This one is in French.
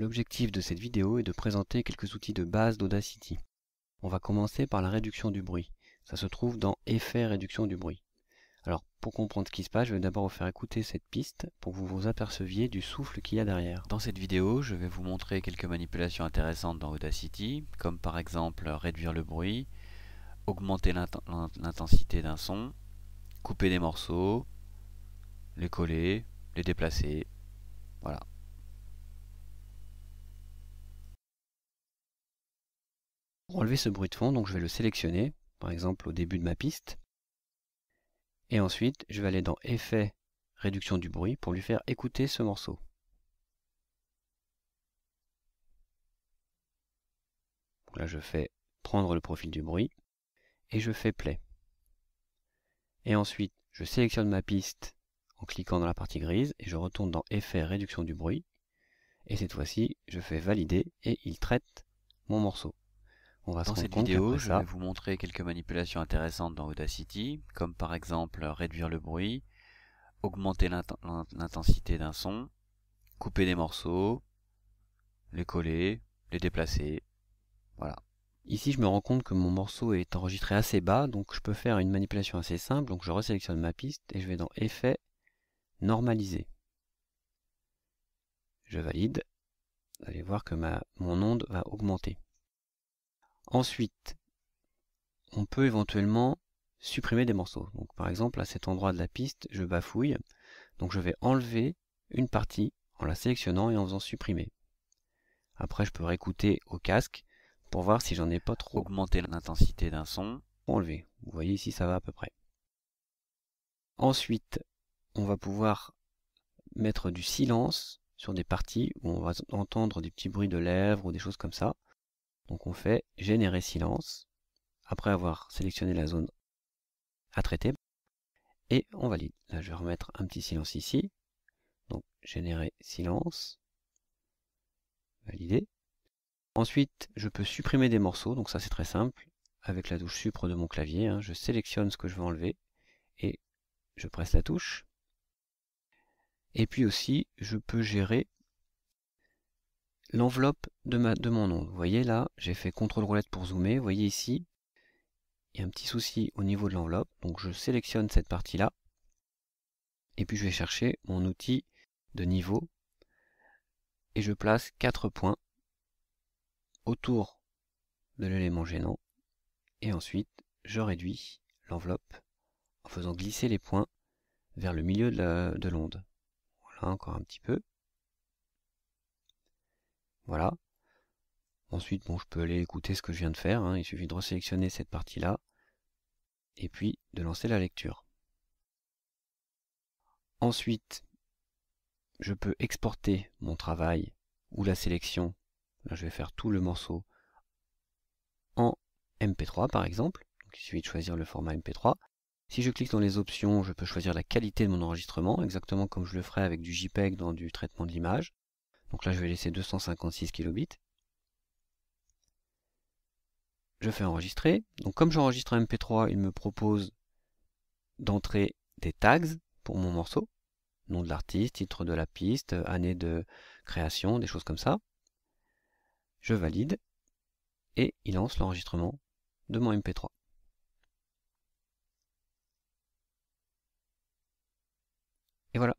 L'objectif de cette vidéo est de présenter quelques outils de base d'Audacity. On va commencer par la réduction du bruit. Ça se trouve dans Effet réduction du bruit. Alors, pour comprendre ce qui se passe, je vais d'abord vous faire écouter cette piste pour que vous vous aperceviez du souffle qu'il y a derrière. Dans cette vidéo, je vais vous montrer quelques manipulations intéressantes dans Audacity, comme par exemple réduire le bruit, augmenter l'intensité d'un son, couper des morceaux, les coller, les déplacer, voilà. Pour enlever ce bruit de fond, donc je vais le sélectionner, par exemple au début de ma piste. Et ensuite, je vais aller dans Effet, réduction du bruit, pour lui faire écouter ce morceau. là, je fais prendre le profil du bruit et je fais Play. Et ensuite, je sélectionne ma piste en cliquant dans la partie grise et je retourne dans Effet, réduction du bruit. Et cette fois-ci, je fais Valider et il traite mon morceau va dans cette vidéo, je vais vous montrer quelques manipulations intéressantes dans Audacity, comme par exemple réduire le bruit, augmenter l'intensité d'un son, couper des morceaux, les coller, les déplacer, voilà. Ici, je me rends compte que mon morceau est enregistré assez bas, donc je peux faire une manipulation assez simple. Donc je resélectionne ma piste et je vais dans Effet, Normaliser. Je valide. Vous allez voir que mon onde va augmenter. Ensuite, on peut éventuellement supprimer des morceaux. Donc par exemple, à cet endroit de la piste, je bafouille. Donc je vais enlever une partie en la sélectionnant et en faisant supprimer. Après, je peux réécouter au casque pour voir si j'en ai pas trop. augmenté l'intensité d'un son. Enlever. Vous voyez ici, ça va à peu près. Ensuite, on va pouvoir mettre du silence sur des parties où on va entendre des petits bruits de lèvres ou des choses comme ça. Donc on fait générer silence après avoir sélectionné la zone à traiter et on valide. Là, je vais remettre un petit silence ici. Donc générer silence, valider. Ensuite, je peux supprimer des morceaux, donc ça c'est très simple. Avec la touche supre de mon clavier, hein, je sélectionne ce que je veux enlever et je presse la touche. Et puis aussi, je peux gérer l'enveloppe de, mon onde. Vous voyez là, j'ai fait CTRL roulette pour zoomer. Vous voyez ici, il y a un petit souci au niveau de l'enveloppe. Donc je sélectionne cette partie-là. Et puis je vais chercher mon outil de niveau. Et je place 4 points autour de l'élément gênant. Et ensuite, je réduis l'enveloppe en faisant glisser les points vers le milieu de l'onde. Voilà, encore un petit peu. Voilà. Ensuite, bon, je peux aller écouter ce que je viens de faire. Hein. Il suffit de resélectionner cette partie-là. Et puis, de lancer la lecture. Ensuite, je peux exporter mon travail ou la sélection. Là, je vais faire tout le morceau en MP3, par exemple. il suffit de choisir le format MP3. Si je clique dans les options, je peux choisir la qualité de mon enregistrement, exactement comme je le ferais avec du JPEG dans du traitement de l'image. Donc là, je vais laisser 256 kilobits. Je fais enregistrer. Donc comme j'enregistre un MP3, il me propose d'entrer des tags pour mon morceau. Nom de l'artiste, titre de la piste, année de création, des choses comme ça. Je valide et il lance l'enregistrement de mon MP3. Et voilà,